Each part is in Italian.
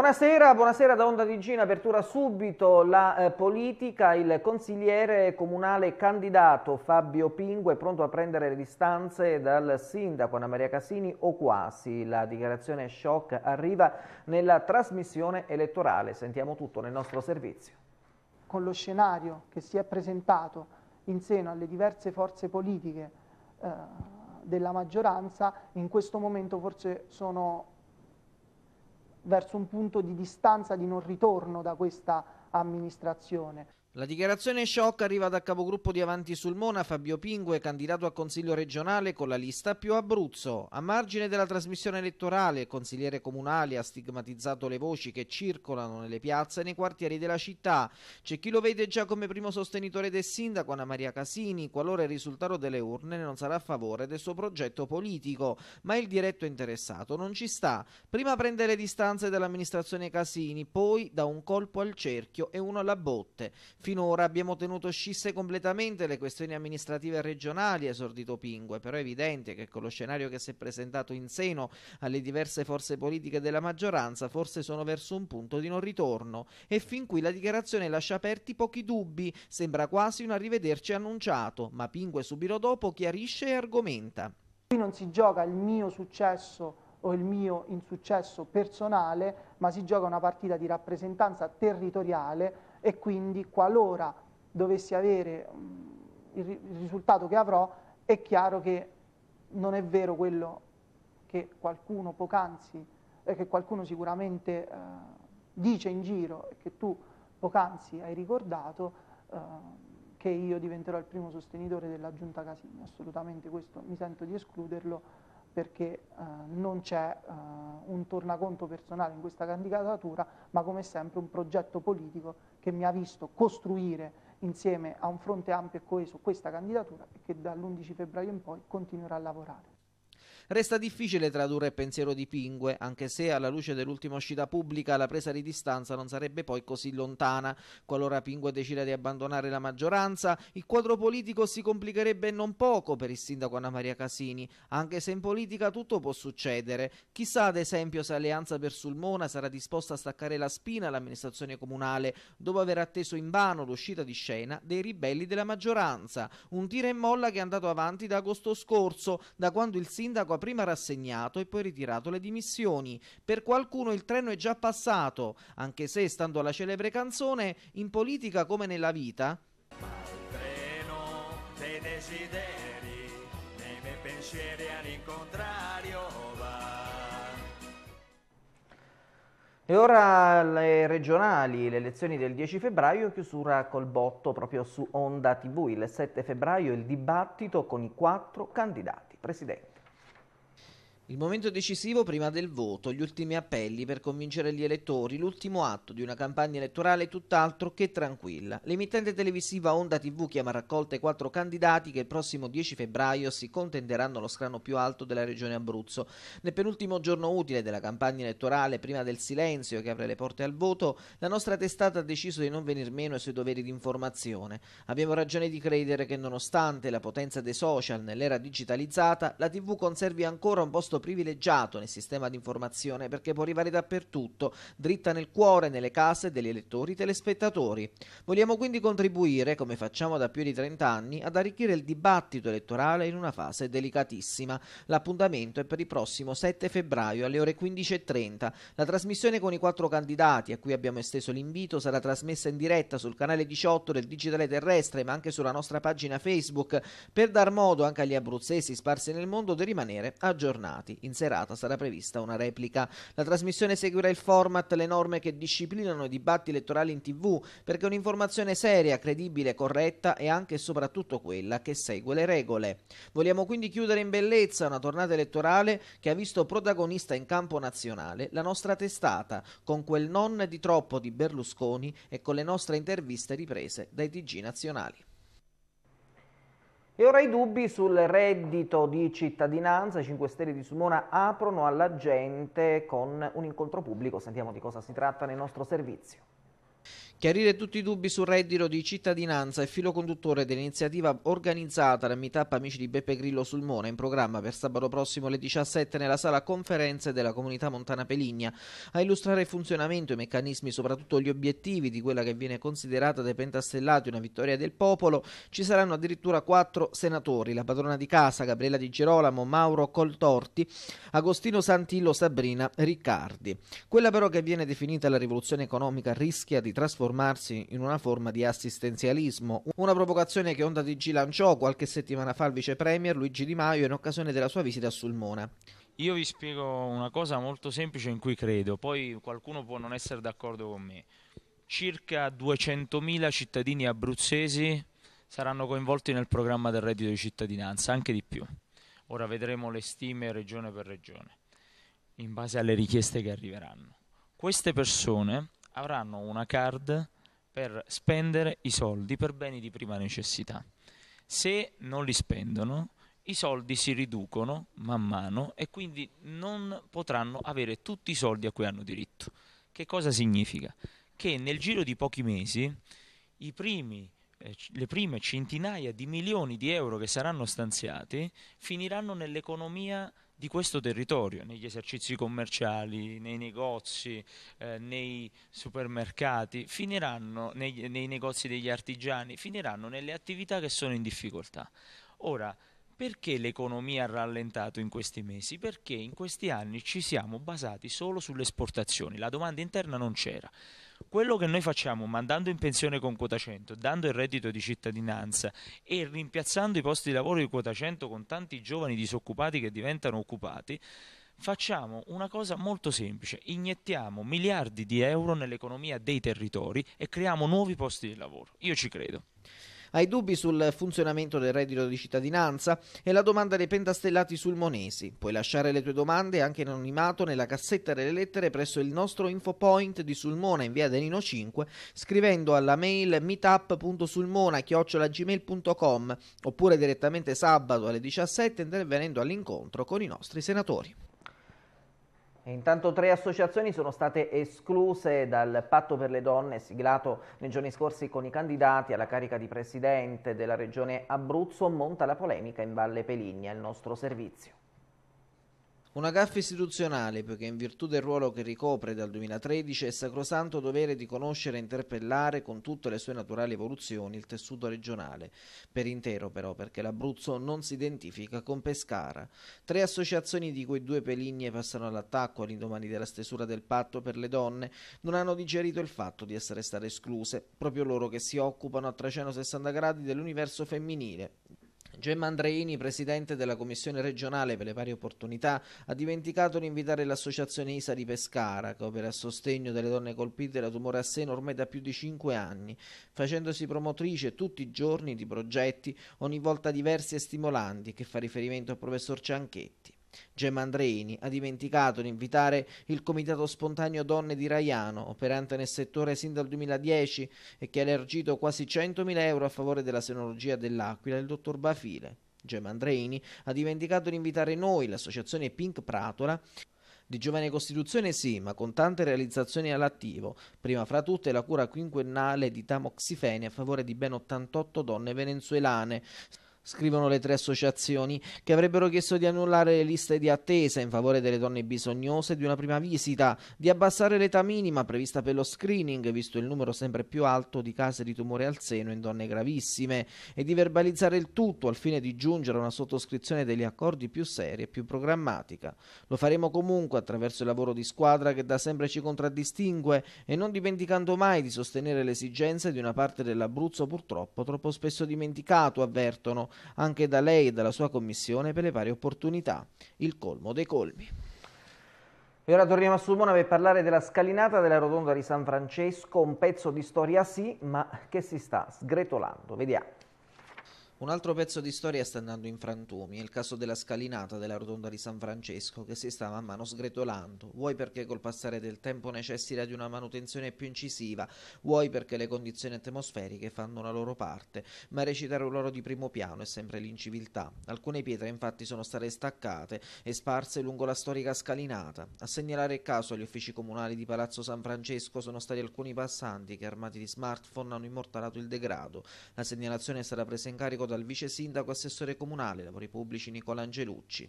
Buonasera, buonasera da Onda di apertura subito la eh, politica, il consigliere comunale candidato Fabio Pingue è pronto a prendere le distanze dal sindaco Anna Maria Casini o quasi, la dichiarazione shock arriva nella trasmissione elettorale, sentiamo tutto nel nostro servizio. Con lo scenario che si è presentato in seno alle diverse forze politiche eh, della maggioranza, in questo momento forse sono verso un punto di distanza di non ritorno da questa amministrazione. La dichiarazione shock arriva dal capogruppo di Avanti sul Mona Fabio Pingue, candidato a consiglio regionale con la lista più Abruzzo. A margine della trasmissione elettorale, il consigliere comunale ha stigmatizzato le voci che circolano nelle piazze e nei quartieri della città. C'è chi lo vede già come primo sostenitore del sindaco Anna Maria Casini, qualora il risultato delle urne non sarà a favore del suo progetto politico, ma il diretto interessato non ci sta. Prima prende le distanze dall'amministrazione Casini, poi dà un colpo al cerchio e uno alla botte. Finora abbiamo tenuto scisse completamente le questioni amministrative regionali, esordito Pingue, però è evidente che con lo scenario che si è presentato in seno alle diverse forze politiche della maggioranza forse sono verso un punto di non ritorno e fin qui la dichiarazione lascia aperti pochi dubbi, sembra quasi un arrivederci annunciato, ma Pingue subito dopo chiarisce e argomenta. Qui non si gioca il mio successo o il mio insuccesso personale, ma si gioca una partita di rappresentanza territoriale e quindi qualora dovessi avere mm, il risultato che avrò, è chiaro che non è vero quello che qualcuno poc'anzi, eh, che qualcuno sicuramente eh, dice in giro e che tu poc'anzi hai ricordato, eh, che io diventerò il primo sostenitore della giunta Casini. Assolutamente questo mi sento di escluderlo perché eh, non c'è eh, un tornaconto personale in questa candidatura, ma come sempre un progetto politico che mi ha visto costruire insieme a un fronte ampio e coeso questa candidatura e che dall'11 febbraio in poi continuerà a lavorare. Resta difficile tradurre il pensiero di Pingue, anche se alla luce dell'ultima uscita pubblica la presa di distanza non sarebbe poi così lontana. Qualora Pingue decida di abbandonare la maggioranza, il quadro politico si complicherebbe non poco per il sindaco Anna Maria Casini, anche se in politica tutto può succedere. Chissà ad esempio se Alleanza per Sulmona sarà disposta a staccare la spina all'amministrazione comunale, dopo aver atteso invano l'uscita di scena dei ribelli della maggioranza. Un tira e molla che è andato avanti da agosto scorso, da quando il sindaco ha prima rassegnato e poi ritirato le dimissioni. Per qualcuno il treno è già passato, anche se, stando alla celebre canzone, in politica come nella vita... Ma il treno dei desideri, nei miei pensieri all'incontrario va. E ora le regionali, le elezioni del 10 febbraio, chiusura col botto proprio su Onda TV. Il 7 febbraio il dibattito con i quattro candidati. Presidente. Il momento decisivo prima del voto, gli ultimi appelli per convincere gli elettori, l'ultimo atto di una campagna elettorale tutt'altro che tranquilla. L'emittente televisiva Onda TV chiama raccolte quattro candidati che il prossimo 10 febbraio si contenderanno lo scrano più alto della regione Abruzzo. Nel penultimo giorno utile della campagna elettorale, prima del silenzio che apre le porte al voto, la nostra testata ha deciso di non venir meno ai suoi doveri di informazione. Abbiamo ragione di credere che nonostante la potenza dei social nell'era digitalizzata, la TV conservi ancora un posto privilegiato nel sistema di informazione perché può arrivare dappertutto, dritta nel cuore, nelle case degli elettori e telespettatori. Vogliamo quindi contribuire, come facciamo da più di 30 anni, ad arricchire il dibattito elettorale in una fase delicatissima. L'appuntamento è per il prossimo 7 febbraio alle ore 15.30. La trasmissione con i quattro candidati a cui abbiamo esteso l'invito sarà trasmessa in diretta sul canale 18 del Digitale Terrestre, ma anche sulla nostra pagina Facebook, per dar modo anche agli abruzzesi sparsi nel mondo di rimanere aggiornati. Infatti, in serata sarà prevista una replica. La trasmissione seguirà il format, le norme che disciplinano i dibatti elettorali in tv, perché è un'informazione seria, credibile, corretta e anche e soprattutto quella che segue le regole. Vogliamo quindi chiudere in bellezza una tornata elettorale che ha visto protagonista in campo nazionale la nostra testata, con quel non di troppo di Berlusconi e con le nostre interviste riprese dai TG nazionali. E ora i dubbi sul reddito di cittadinanza, i 5 Stelle di Sumona aprono alla gente con un incontro pubblico, sentiamo di cosa si tratta nel nostro servizio. Chiarire tutti i dubbi sul reddito di cittadinanza è filo conduttore dell'iniziativa organizzata dal Meetup Amici di Beppe Grillo sul Mona in programma per sabato prossimo alle 17 nella sala conferenze della comunità montana Peligna. A illustrare il funzionamento, i meccanismi, soprattutto gli obiettivi di quella che viene considerata dai pentastellati una vittoria del popolo, ci saranno addirittura quattro senatori, la padrona di casa Gabriella Di Girolamo, Mauro Coltorti, Agostino Santillo, Sabrina Riccardi. Quella però che viene definita la rivoluzione economica rischia di trasformare trasformarsi in una forma di assistenzialismo, una provocazione che Onda TG lanciò qualche settimana fa al vice premier Luigi Di Maio in occasione della sua visita a Sulmona. Io vi spiego una cosa molto semplice in cui credo, poi qualcuno può non essere d'accordo con me. Circa 200.000 cittadini abruzzesi saranno coinvolti nel programma del reddito di cittadinanza, anche di più. Ora vedremo le stime regione per regione, in base alle richieste che arriveranno. Queste persone avranno una card per spendere i soldi per beni di prima necessità. Se non li spendono, i soldi si riducono man mano e quindi non potranno avere tutti i soldi a cui hanno diritto. Che cosa significa? Che nel giro di pochi mesi primi, eh, le prime centinaia di milioni di euro che saranno stanziati finiranno nell'economia di questo territorio, negli esercizi commerciali, nei negozi, eh, nei supermercati, finiranno nei, nei negozi degli artigiani, finiranno nelle attività che sono in difficoltà. Ora, perché l'economia ha rallentato in questi mesi? Perché in questi anni ci siamo basati solo sulle esportazioni, la domanda interna non c'era quello che noi facciamo mandando in pensione con quota 100, dando il reddito di cittadinanza e rimpiazzando i posti di lavoro di quota 100 con tanti giovani disoccupati che diventano occupati, facciamo una cosa molto semplice, iniettiamo miliardi di euro nell'economia dei territori e creiamo nuovi posti di lavoro. Io ci credo. Hai dubbi sul funzionamento del reddito di cittadinanza e la domanda dei pentastellati sul Monesi. Puoi lasciare le tue domande anche in anonimato nella cassetta delle lettere presso il nostro infopoint di Sulmona in via Denino 5 scrivendo alla mail meetup.sulmona.gmail.com oppure direttamente sabato alle 17 intervenendo all'incontro con i nostri senatori. Intanto tre associazioni sono state escluse dal patto per le donne siglato nei giorni scorsi con i candidati alla carica di presidente della regione Abruzzo. Monta la polemica in Valle Peligna, il nostro servizio. Una gaffa istituzionale, poiché in virtù del ruolo che ricopre dal 2013 è sacrosanto dovere di conoscere e interpellare con tutte le sue naturali evoluzioni il tessuto regionale, per intero però perché l'Abruzzo non si identifica con Pescara. Tre associazioni di cui due peligne passano all'attacco all'indomani della stesura del patto per le donne, non hanno digerito il fatto di essere state escluse, proprio loro che si occupano a 360 gradi dell'universo femminile, Gemma Andreini, presidente della Commissione regionale per le pari opportunità, ha dimenticato di invitare l'associazione ISA di Pescara, che opera a sostegno delle donne colpite da tumore a seno ormai da più di 5 anni, facendosi promotrice tutti i giorni di progetti ogni volta diversi e stimolanti, che fa riferimento al professor Cianchetti. Gemma Andreini ha dimenticato di invitare il Comitato Spontaneo Donne di Raiano, operante nel settore sin dal 2010 e che ha elargito quasi 100.000 euro a favore della senologia dell'Aquila, il dottor Bafile. Gemma Andreini ha dimenticato di invitare noi, l'associazione Pink Pratola, di giovane costituzione sì, ma con tante realizzazioni all'attivo, prima fra tutte la cura quinquennale di tamoxifene a favore di ben 88 donne venezuelane scrivono le tre associazioni, che avrebbero chiesto di annullare le liste di attesa in favore delle donne bisognose di una prima visita, di abbassare l'età minima prevista per lo screening, visto il numero sempre più alto di casi di tumore al seno in donne gravissime, e di verbalizzare il tutto al fine di giungere a una sottoscrizione degli accordi più seria e più programmatica. Lo faremo comunque attraverso il lavoro di squadra che da sempre ci contraddistingue e non dimenticando mai di sostenere le esigenze di una parte dell'Abruzzo purtroppo troppo spesso dimenticato, avvertono, anche da lei e dalla sua Commissione per le pari opportunità, il colmo dei colmi. E ora torniamo a Sulmona per parlare della scalinata della rotonda di San Francesco, un pezzo di storia sì, ma che si sta sgretolando. Vediamo. Un altro pezzo di storia sta andando in frantumi, è il caso della scalinata della rotonda di San Francesco che si sta man mano sgretolando, vuoi perché col passare del tempo necessita di una manutenzione più incisiva, vuoi perché le condizioni atmosferiche fanno la loro parte, ma recitare un loro di primo piano è sempre l'inciviltà. Alcune pietre infatti sono state staccate e sparse lungo la storica scalinata. A segnalare il caso agli uffici comunali di Palazzo San Francesco sono stati alcuni passanti che armati di smartphone hanno immortalato il degrado. La segnalazione è stata presa in carico dal vice sindaco assessore comunale lavori pubblici Nicola Angelucci.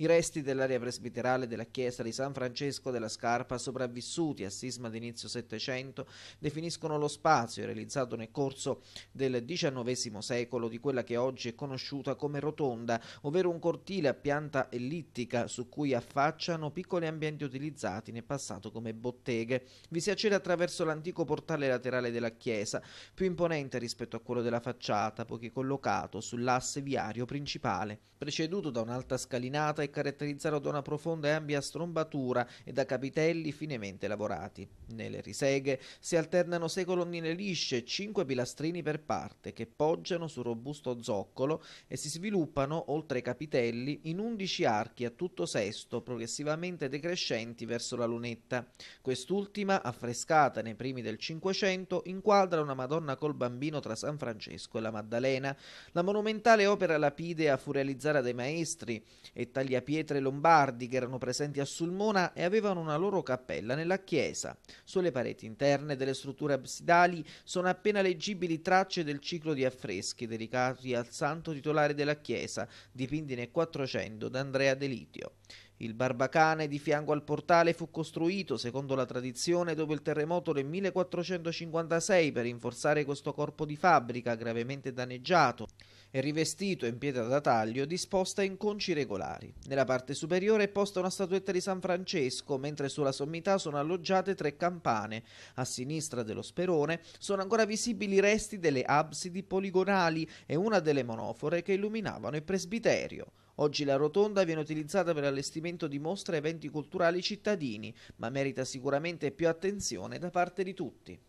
I resti dell'area presbiterale della chiesa di San Francesco della Scarpa, sopravvissuti al sisma d'inizio Settecento, definiscono lo spazio realizzato nel corso del XIX secolo di quella che oggi è conosciuta come rotonda, ovvero un cortile a pianta ellittica su cui affacciano piccoli ambienti utilizzati nel passato come botteghe. Vi si accede attraverso l'antico portale laterale della chiesa, più imponente rispetto a quello della facciata, poiché collocato sull'asse viario principale, preceduto da un'alta scalinata è caratterizzato da una profonda e ampia strombatura e da capitelli finemente lavorati. Nelle riseghe si alternano sei colonnine lisce, cinque pilastrini per parte, che poggiano su robusto zoccolo e si sviluppano, oltre ai capitelli, in undici archi a tutto sesto, progressivamente decrescenti verso la lunetta. Quest'ultima, affrescata nei primi del Cinquecento, inquadra una Madonna col bambino tra San Francesco e la Maddalena. La monumentale opera lapidea fu realizzata dai maestri e tagliata famiglia Pietre Lombardi che erano presenti a Sulmona e avevano una loro cappella nella chiesa. Sulle pareti interne delle strutture absidali sono appena leggibili tracce del ciclo di affreschi dedicati al santo titolare della chiesa, dipinti nel 400 da Andrea Delitio. Il barbacane di fianco al portale fu costruito, secondo la tradizione, dopo il terremoto del 1456 per rinforzare questo corpo di fabbrica gravemente danneggiato e rivestito in pietra da taglio disposta in conci regolari. Nella parte superiore è posta una statuetta di San Francesco, mentre sulla sommità sono alloggiate tre campane. A sinistra dello sperone sono ancora visibili i resti delle absidi poligonali e una delle monofore che illuminavano il presbiterio. Oggi la rotonda viene utilizzata per l'allestimento di mostre e eventi culturali cittadini, ma merita sicuramente più attenzione da parte di tutti.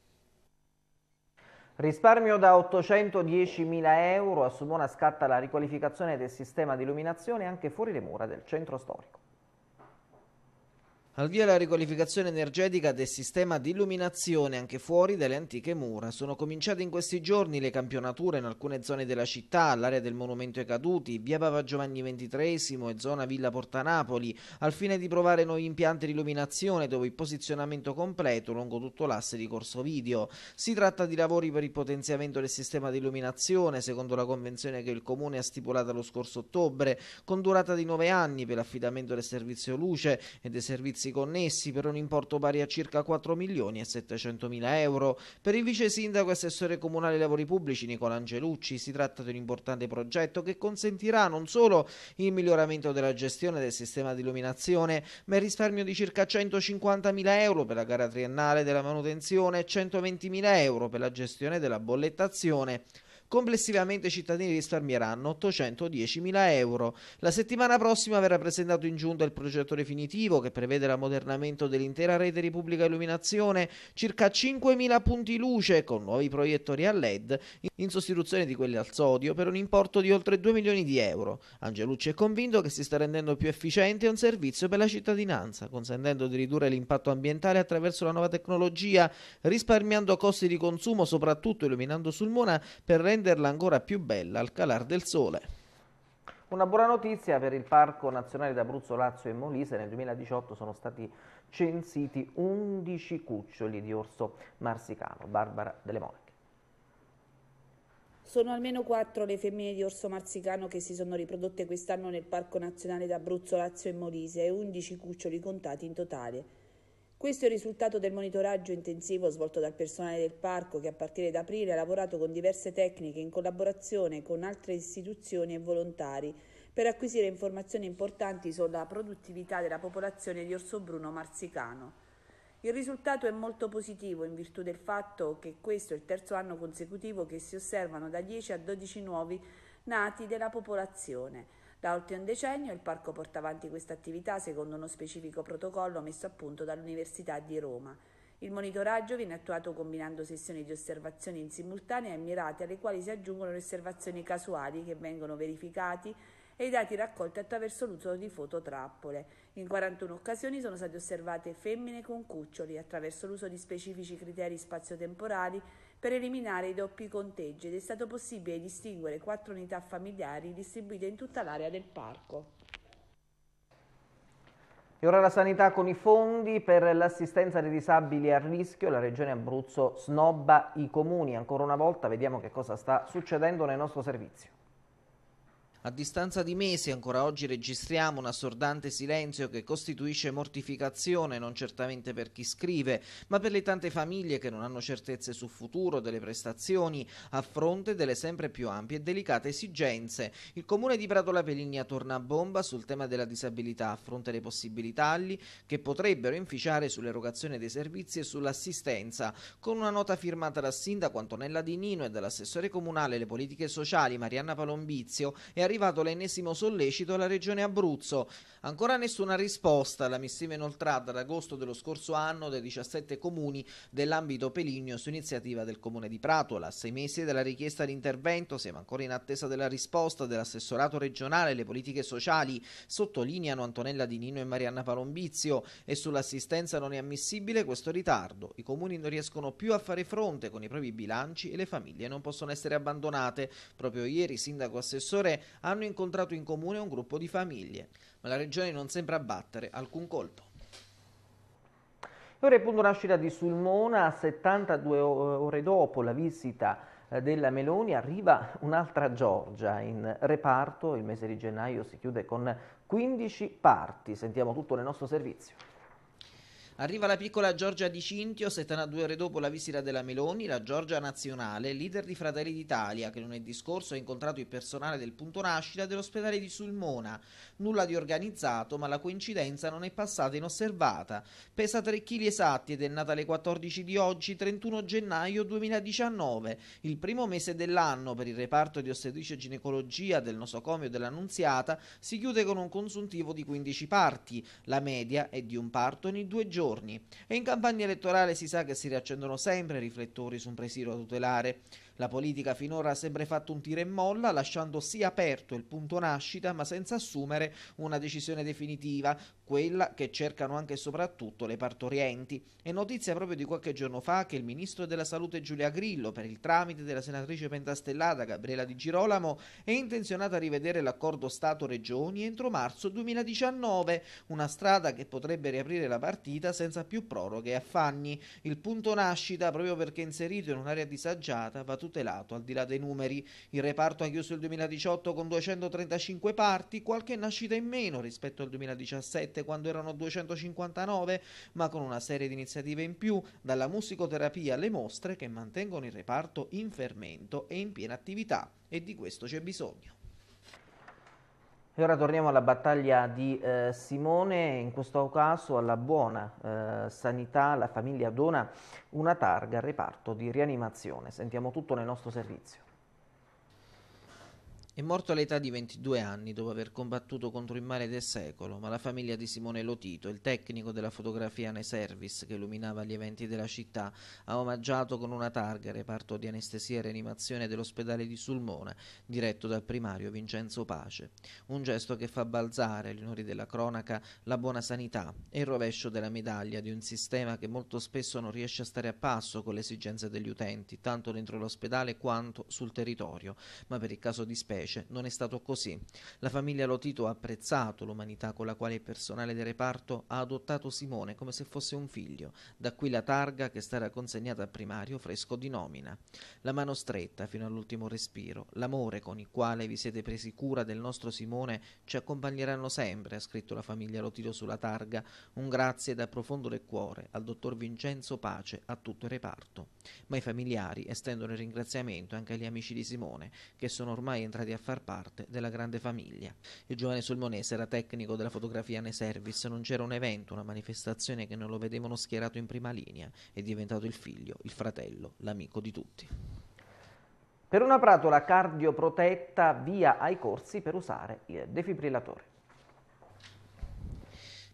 Risparmio da 810.000 euro, a Sulmona scatta la riqualificazione del sistema di illuminazione anche fuori le mura del centro storico. Al via la riqualificazione energetica del sistema di illuminazione anche fuori dalle antiche mura. Sono cominciate in questi giorni le campionature in alcune zone della città, all'area del Monumento ai Caduti, via Papa Giovanni XXIII e zona Villa Porta Napoli, al fine di provare nuovi impianti di illuminazione dove il posizionamento completo lungo tutto l'asse di corso video. Si tratta di lavori per il potenziamento del sistema di illuminazione, secondo la convenzione che il Comune ha stipulato lo scorso ottobre, con durata di nove anni per l'affidamento del servizio luce e dei servizi interessi connessi per un importo pari a circa 4 milioni e 700 mila euro. Per il vice sindaco e assessore comunale ai lavori pubblici Nicola Angelucci si tratta di un importante progetto che consentirà non solo il miglioramento della gestione del sistema di illuminazione, ma il risparmio di circa 150 mila euro per la gara triennale della manutenzione e 120 mila euro per la gestione della bollettazione. Complessivamente i cittadini risparmieranno 810.000 euro. La settimana prossima verrà presentato in giunta il progetto definitivo che prevede l'ammodernamento dell'intera rete di pubblica illuminazione, circa 5.000 punti luce con nuovi proiettori a LED in sostituzione di quelli al sodio per un importo di oltre 2 milioni di euro. Angelucci è convinto che si sta rendendo più efficiente un servizio per la cittadinanza, consentendo di ridurre l'impatto ambientale attraverso la nuova tecnologia, risparmiando costi di consumo, soprattutto illuminando sul Mona, per rendere renderla ancora più bella al calar del sole. Una buona notizia per il Parco Nazionale d'Abruzzo, Lazio e Molise. Nel 2018 sono stati censiti 11 cuccioli di orso marsicano. Barbara Delle Monache. Sono almeno quattro le femmine di orso marsicano che si sono riprodotte quest'anno nel Parco Nazionale d'Abruzzo, Lazio e Molise e 11 cuccioli contati in totale. Questo è il risultato del monitoraggio intensivo svolto dal personale del parco che a partire da aprile ha lavorato con diverse tecniche in collaborazione con altre istituzioni e volontari per acquisire informazioni importanti sulla produttività della popolazione di orso bruno marsicano. Il risultato è molto positivo in virtù del fatto che questo è il terzo anno consecutivo che si osservano da 10 a 12 nuovi nati della popolazione da oltre un decennio il parco porta avanti questa attività secondo uno specifico protocollo messo a punto dall'Università di Roma. Il monitoraggio viene attuato combinando sessioni di osservazioni in simultanea e mirate alle quali si aggiungono le osservazioni casuali che vengono verificati e i dati raccolti attraverso l'uso di fototrappole. In 41 occasioni sono state osservate femmine con cuccioli attraverso l'uso di specifici criteri spazio-temporali per eliminare i doppi conteggi ed è stato possibile distinguere quattro unità familiari distribuite in tutta l'area del parco. E ora la sanità con i fondi per l'assistenza dei disabili a rischio. La regione Abruzzo snobba i comuni. Ancora una volta vediamo che cosa sta succedendo nel nostro servizio. A distanza di mesi ancora oggi registriamo un assordante silenzio che costituisce mortificazione non certamente per chi scrive, ma per le tante famiglie che non hanno certezze sul futuro delle prestazioni a fronte delle sempre più ampie e delicate esigenze. Il comune di Prato La Peligna torna a bomba sul tema della disabilità a fronte dei possibili tagli che potrebbero inficiare sull'erogazione dei servizi e sull'assistenza, con una nota firmata dal sindaco Antonella Di Nino e dall'assessore comunale alle politiche sociali Marianna Palombizio e arrivato l'ennesimo sollecito alla Regione Abruzzo. Ancora nessuna risposta alla missiva inoltrata ad agosto dello scorso anno dai 17 comuni dell'ambito peligno su iniziativa del Comune di Pratola. A sei mesi della richiesta di intervento siamo ancora in attesa della risposta dell'assessorato regionale alle politiche sociali, sottolineano Antonella Di Nino e Marianna Palombizio. E sull'assistenza non è ammissibile questo ritardo. I comuni non riescono più a fare fronte con i propri bilanci e le famiglie non possono essere abbandonate. Proprio ieri sindaco assessore hanno incontrato in comune un gruppo di famiglie, ma la regione non sembra abbattere alcun colpo. Ora è punto nascita di Sulmona, 72 ore dopo la visita eh, della Meloni arriva un'altra Giorgia in reparto, il mese di gennaio si chiude con 15 parti, sentiamo tutto nel nostro servizio. Arriva la piccola Giorgia Di Cintio, 72 ore dopo la visita della Meloni, la Giorgia nazionale, leader di Fratelli d'Italia, che lunedì scorso ha incontrato il personale del punto nascita dell'ospedale di Sulmona. Nulla di organizzato, ma la coincidenza non è passata inosservata. Pesa 3 kg esatti ed è nata alle 14 di oggi, 31 gennaio 2019, il primo mese dell'anno per il reparto di ostetricia ginecologia del nosocomio dell'Annunziata, si chiude con un consuntivo di 15 parti. La media è di un parto ogni due giorni giorni e in campagna elettorale si sa che si riaccendono sempre i riflettori su un presidio da tutelare. La politica finora ha sempre fatto un tira e molla, lasciando sì aperto il punto nascita, ma senza assumere una decisione definitiva, quella che cercano anche e soprattutto le partorienti. È notizia proprio di qualche giorno fa che il ministro della salute Giulia Grillo, per il tramite della senatrice pentastellata Gabriela Di Girolamo, è intenzionata a rivedere l'accordo Stato-Regioni entro marzo 2019, una strada che potrebbe riaprire la partita senza più proroghe e affanni. Il punto nascita, proprio perché inserito in un'area disagiata, va tutelato al di là dei numeri. Il reparto ha chiuso il 2018 con 235 parti, qualche nascita in meno rispetto al 2017 2007 quando erano 259, ma con una serie di iniziative in più, dalla musicoterapia alle mostre che mantengono il reparto in fermento e in piena attività e di questo c'è bisogno. E ora torniamo alla battaglia di eh, Simone, in questo caso alla buona eh, sanità, la famiglia dona una targa al reparto di rianimazione. Sentiamo tutto nel nostro servizio. È morto all'età di 22 anni dopo aver combattuto contro il mare del secolo, ma la famiglia di Simone Lotito, il tecnico della fotografia nei service che illuminava gli eventi della città, ha omaggiato con una targa il reparto di anestesia e reanimazione dell'ospedale di Sulmona, diretto dal primario Vincenzo Pace. Un gesto che fa balzare, agli onori della cronaca, la buona sanità e il rovescio della medaglia di un sistema che molto spesso non riesce a stare a passo con le esigenze degli utenti, tanto dentro l'ospedale quanto sul territorio, ma per il caso di specie invece non è stato così. La famiglia Lotito ha apprezzato l'umanità con la quale il personale del reparto ha adottato Simone come se fosse un figlio, da qui la targa che sarà consegnata al primario fresco di nomina. La mano stretta fino all'ultimo respiro, l'amore con il quale vi siete presi cura del nostro Simone ci accompagneranno sempre, ha scritto la famiglia Lotito sulla targa, un grazie da profondo del cuore al dottor Vincenzo Pace, a tutto il reparto. Ma i familiari estendono il ringraziamento anche agli amici di Simone, che sono ormai entrati a far parte della grande famiglia. Il giovane sulmonese era tecnico della fotografia nei service, non c'era un evento, una manifestazione che non lo vedevano schierato in prima linea, è diventato il figlio, il fratello, l'amico di tutti. Per una pratola cardioprotetta via ai corsi per usare il defibrillatore.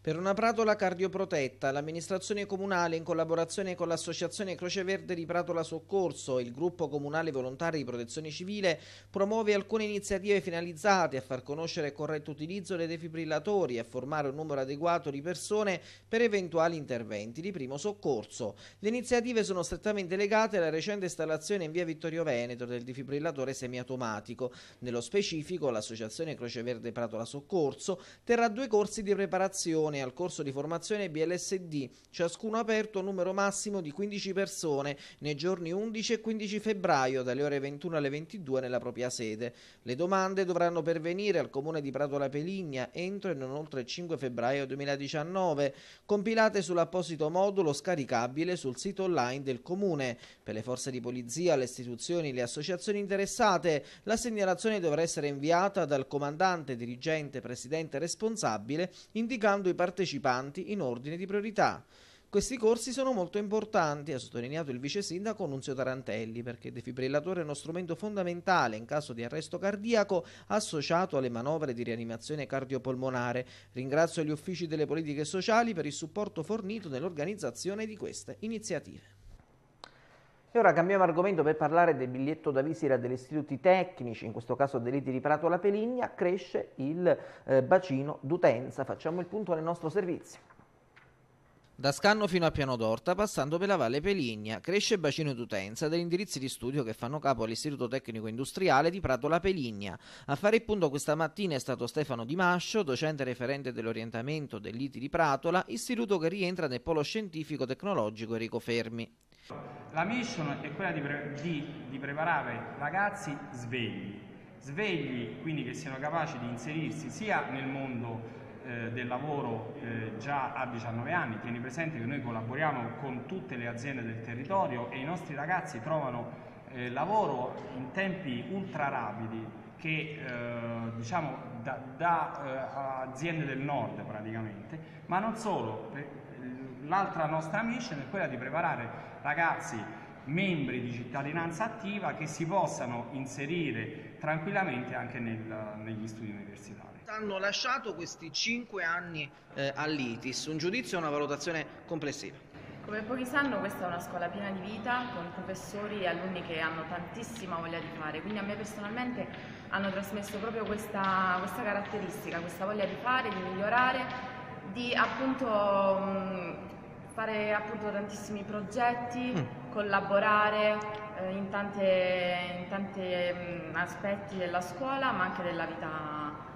Per una pratola cardioprotetta, l'amministrazione comunale in collaborazione con l'associazione Croce Verde di Pratola Soccorso e il gruppo comunale volontari di protezione civile promuove alcune iniziative finalizzate a far conoscere il corretto utilizzo dei defibrillatori e a formare un numero adeguato di persone per eventuali interventi di primo soccorso. Le iniziative sono strettamente legate alla recente installazione in via Vittorio Veneto del defibrillatore semiautomatico. Nello specifico, l'associazione Croce Verde Pratola Soccorso terrà due corsi di preparazione iscrizione al corso di formazione BLSD, ciascuno aperto a numero massimo di 15 persone nei giorni 11 e 15 febbraio dalle ore 21 alle 22 nella propria sede. Le domande dovranno pervenire al comune di Prato La Peligna entro e non oltre il 5 febbraio 2019, compilate sull'apposito modulo scaricabile sul sito online del comune. Per le forze di polizia, le istituzioni e le associazioni interessate, la segnalazione dovrà essere inviata dal comandante, dirigente, presidente responsabile indicando i parametri partecipanti in ordine di priorità. Questi corsi sono molto importanti, ha sottolineato il vice sindaco Nunzio Tarantelli, perché il defibrillatore è uno strumento fondamentale in caso di arresto cardiaco associato alle manovre di rianimazione cardiopolmonare. Ringrazio gli uffici delle politiche sociali per il supporto fornito nell'organizzazione di queste iniziative. E ora cambiamo argomento per parlare del biglietto da visita degli istituti tecnici, in questo caso dell'ITI di Prato La Peligna, cresce il eh, bacino d'utenza. Facciamo il punto nel nostro servizio. Da Scanno fino a Piano d'Orta, passando per la Valle Peligna, cresce il bacino d'utenza degli indirizzi di studio che fanno capo all'Istituto Tecnico Industriale di Prato La Peligna. A fare il punto questa mattina è stato Stefano Di Mascio, docente referente dell'orientamento dell'ITI di Pratola, istituto che rientra nel polo scientifico tecnologico Enrico Fermi. La mission è quella di, pre di, di preparare ragazzi svegli, svegli quindi che siano capaci di inserirsi sia nel mondo eh, del lavoro eh, già a 19 anni, tieni presente che noi collaboriamo con tutte le aziende del territorio e i nostri ragazzi trovano eh, lavoro in tempi ultra rapidi che eh, diciamo da, da aziende del nord praticamente, ma non solo, l'altra nostra mission è quella di preparare ragazzi membri di cittadinanza attiva che si possano inserire tranquillamente anche nel, negli studi universitari hanno lasciato questi cinque anni eh, all'ITIS? Un giudizio e una valutazione complessiva. Come pochi sanno questa è una scuola piena di vita, con professori e alunni che hanno tantissima voglia di fare, quindi a me personalmente hanno trasmesso proprio questa, questa caratteristica, questa voglia di fare, di migliorare, di appunto mm, fare appunto tantissimi progetti, mm. collaborare eh, in tanti mm, aspetti della scuola ma anche della vita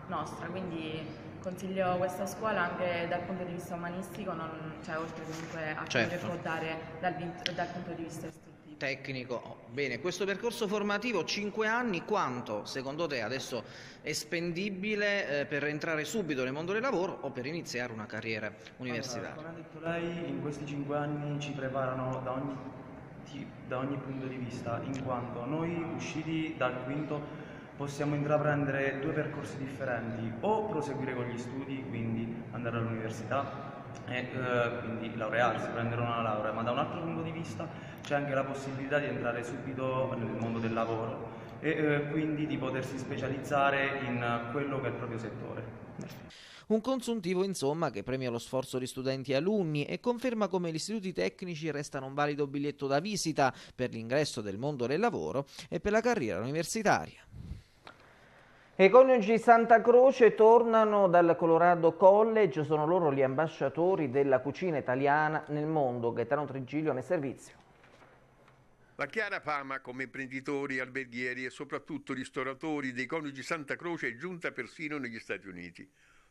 nostra, quindi consiglio questa scuola anche dal punto di vista umanistico, non, cioè oltre comunque a certo. quello che certo. può dare dal, dal punto di vista estetico tecnico. Bene, questo percorso formativo 5 anni, quanto secondo te adesso è spendibile eh, per entrare subito nel mondo del lavoro o per iniziare una carriera universitaria? Allora, come ha detto lei, in questi 5 anni ci preparano da ogni, da ogni punto di vista, in quanto noi usciti dal quinto possiamo intraprendere due percorsi differenti, o proseguire con gli studi, quindi andare all'università e eh, quindi laurearsi, prendere una laurea, ma da un altro punto di vista c'è anche la possibilità di entrare subito nel mondo del lavoro e eh, quindi di potersi specializzare in quello che è il proprio settore. Un consuntivo insomma che premia lo sforzo di studenti e alunni e conferma come gli istituti tecnici restano un valido biglietto da visita per l'ingresso del mondo del lavoro e per la carriera universitaria. I coniugi Santa Croce tornano dal Colorado College, sono loro gli ambasciatori della cucina italiana nel mondo. Gaetano Trigilio nel servizio. La chiara fama come imprenditori, alberghieri e soprattutto ristoratori dei coniugi Santa Croce è giunta persino negli Stati Uniti.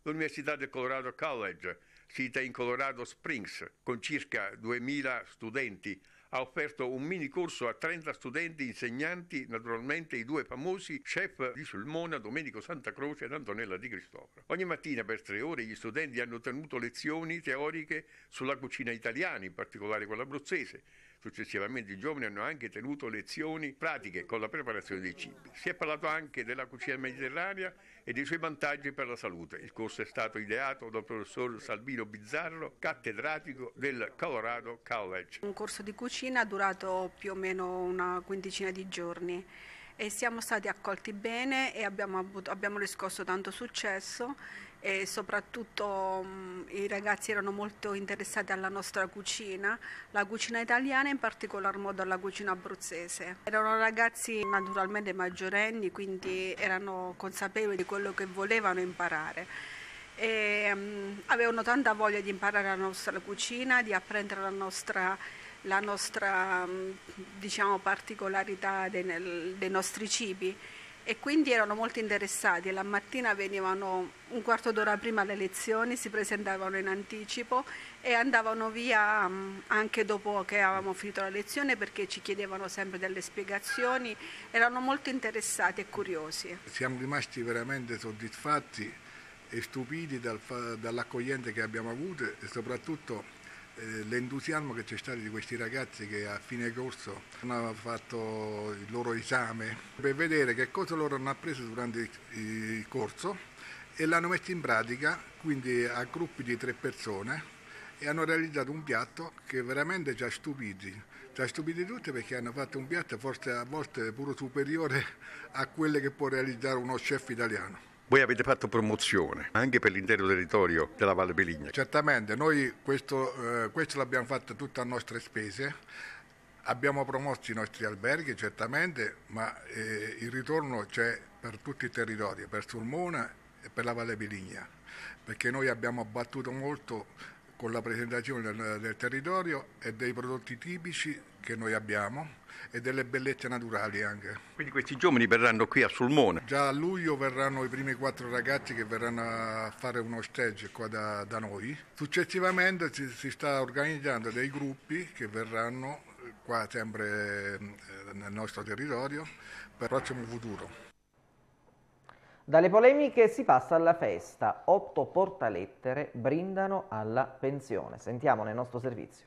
L'Università del Colorado College, sita in Colorado Springs, con circa 2.000 studenti, ha offerto un mini corso a 30 studenti, insegnanti, naturalmente i due famosi chef di Sulmona, Domenico Santa Croce ed Antonella Di Cristoforo. Ogni mattina per tre ore gli studenti hanno tenuto lezioni teoriche sulla cucina italiana, in particolare quella abruzzese. Successivamente i giovani hanno anche tenuto lezioni pratiche con la preparazione dei cibi. Si è parlato anche della cucina mediterranea e dei suoi vantaggi per la salute. Il corso è stato ideato dal professor Salvino Bizzarro, cattedratico del Colorado College. Un corso di cucina durato più o meno una quindicina di giorni e siamo stati accolti bene e abbiamo, avuto, abbiamo riscosso tanto successo e soprattutto mh, mm, i ragazzi erano molto interessati alla nostra cucina, la cucina italiana e in particolar modo alla cucina abruzzese. Erano ragazzi naturalmente maggiorenni, quindi erano consapevoli di quello che volevano imparare. E, mh, mm, avevano tanta voglia di imparare la nostra cucina, di apprendere la nostra la nostra mm, diciamo, particolarità dei, dei nostri cibi e quindi erano molto interessati. La mattina venivano un quarto d'ora prima alle lezioni, si presentavano in anticipo e andavano via mm, anche dopo che avevamo finito la lezione perché ci chiedevano sempre delle spiegazioni, erano molto interessati e curiosi. Siamo rimasti veramente soddisfatti e stupiti dal, dall'accoglienza che abbiamo avuto e soprattutto eh, l'entusiasmo che c'è stato di questi ragazzi che a fine corso hanno fatto il loro esame per vedere che cosa loro hanno appreso durante il corso e l'hanno messo in pratica quindi a gruppi di tre persone e hanno realizzato un piatto che veramente ci ha stupiti, ci ha stupiti tutti perché hanno fatto un piatto forse a volte pure superiore a quelle che può realizzare uno chef italiano. Voi avete fatto promozione anche per l'intero territorio della Valle Peligna. Certamente, noi questo, eh, questo l'abbiamo fatto tutto a nostre spese. Abbiamo promosso i nostri alberghi, certamente, ma eh, il ritorno c'è per tutti i territori, per Sulmona e per la Valle Peligna, perché noi abbiamo abbattuto molto con la presentazione del, del territorio e dei prodotti tipici che noi abbiamo e delle bellezze naturali anche. Quindi questi giovani verranno qui a Sulmone? Già a luglio verranno i primi quattro ragazzi che verranno a fare uno stage qua da, da noi. Successivamente si, si sta organizzando dei gruppi che verranno eh, qua sempre eh, nel nostro territorio per il prossimo futuro. Dalle polemiche si passa alla festa. Otto portalettere brindano alla pensione. Sentiamo nel nostro servizio.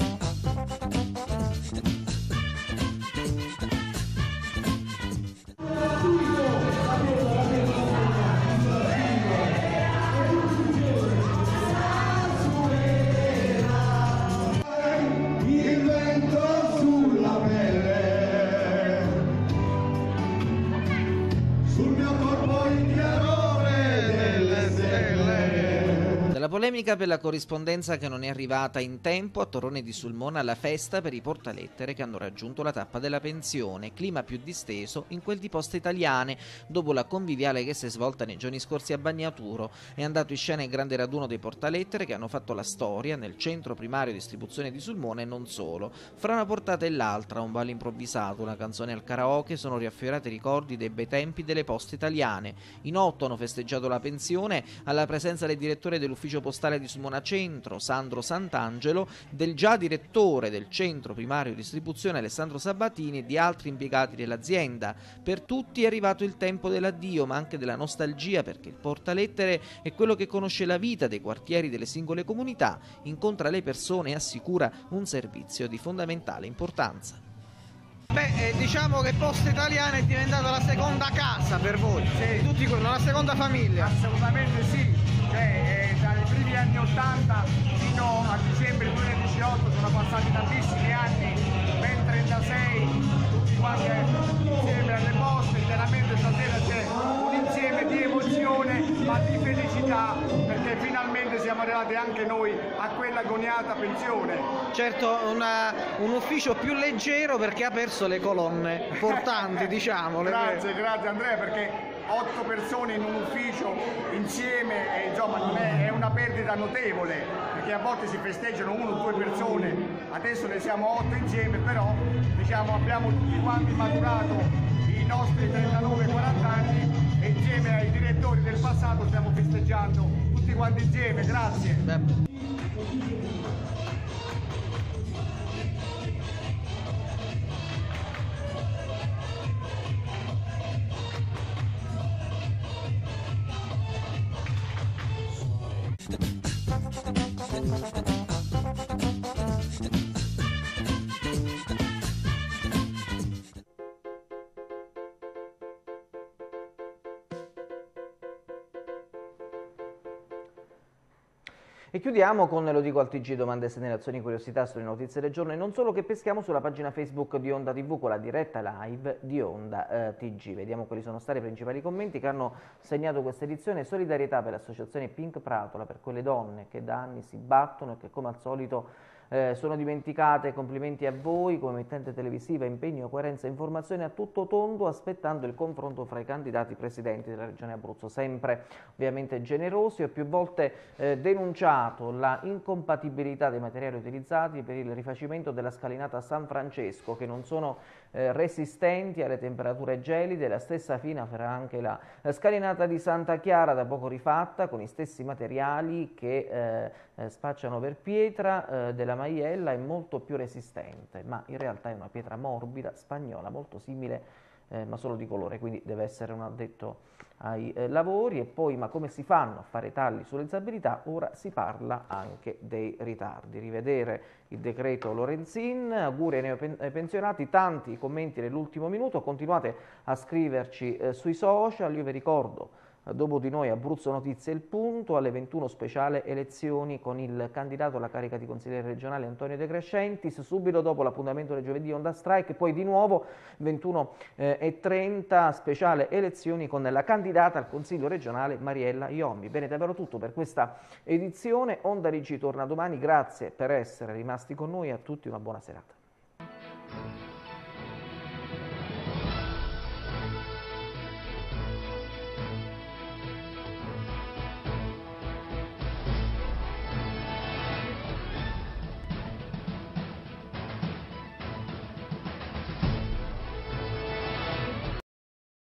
Polemica per la corrispondenza che non è arrivata in tempo a Torrone di Sulmona alla festa per i portalettere che hanno raggiunto la tappa della pensione, clima più disteso in quel di Poste Italiane, dopo la conviviale che si è svolta nei giorni scorsi a Bagnaturo. È andato in scena il grande raduno dei portalettere che hanno fatto la storia nel centro primario distribuzione di Sulmona e non solo. Fra una portata e l'altra, un ballo improvvisato, una canzone al karaoke, sono riaffiorati i ricordi dei bei tempi delle Poste Italiane. In otto hanno festeggiato la pensione alla presenza del direttore dell'ufficio postale forestale di Centro, Sandro Sant'Angelo, del già direttore del centro primario distribuzione Alessandro Sabatini e di altri impiegati dell'azienda. Per tutti è arrivato il tempo dell'addio, ma anche della nostalgia, perché il portalettere è quello che conosce la vita dei quartieri delle singole comunità, incontra le persone e assicura un servizio di fondamentale importanza. Beh, eh, diciamo che Posta Italiana è diventata la seconda casa per voi, sì. tutti, la seconda famiglia. Assolutamente sì, cioè, eh, anni 80 fino a dicembre 2018 sono passati tantissimi anni, ben 36, tutti quanti insieme alle poste, chiaramente stasera c'è un insieme di emozione ma di felicità perché finalmente siamo arrivati anche noi a quella goniata pensione. Certo, una, un ufficio più leggero perché ha perso le colonne portanti, diciamole. Grazie, grazie Andrea perché otto persone in un ufficio insieme, e, insomma è, è, una perdita notevole, perché a volte si festeggiano uno o due persone, adesso ne siamo otto insieme, però diciamo, abbiamo tutti quanti maturato i nostri 39-40 anni e insieme ai direttori del passato stiamo festeggiando tutti quanti insieme, grazie. Beh. E chiudiamo con, lo dico al TG, domande, segnalazioni, curiosità sulle notizie del giorno e non solo che peschiamo sulla pagina Facebook di Onda TV con la diretta live di Onda eh, TG. Vediamo quali sono stati i principali commenti che hanno segnato questa edizione. Solidarietà per l'associazione Pink Pratola, per quelle donne che da anni si battono e che come al solito eh, sono dimenticate, complimenti a voi come emittente televisiva, impegno, coerenza e informazione a tutto tondo, aspettando il confronto fra i candidati presidenti della Regione Abruzzo, sempre ovviamente generosi. Ho più volte eh, denunciato la incompatibilità dei materiali utilizzati per il rifacimento della scalinata San Francesco, che non sono eh, resistenti alle temperature gelide, la stessa fine farà anche la scalinata di Santa Chiara da poco rifatta con gli stessi materiali che eh, eh, spacciano per pietra eh, della Maiella è molto più resistente, ma in realtà è una pietra morbida spagnola molto simile a eh, ma solo di colore, quindi deve essere un addetto ai eh, lavori. E poi, ma come si fanno a fare tagli sulle disabilità? Ora si parla anche dei ritardi. Rivedere il decreto Lorenzin, auguri ai neopensionati, tanti commenti nell'ultimo minuto, continuate a scriverci eh, sui social, io vi ricordo Dopo di noi Abruzzo Notizie il punto, alle 21 speciale elezioni con il candidato alla carica di consigliere regionale Antonio De Crescentis, subito dopo l'appuntamento del giovedì Onda Strike, poi di nuovo 21.30 eh, speciale elezioni con la candidata al consiglio regionale Mariella Iommi. Bene, davvero tutto per questa edizione, Onda Rigi torna domani, grazie per essere rimasti con noi, e a tutti una buona serata.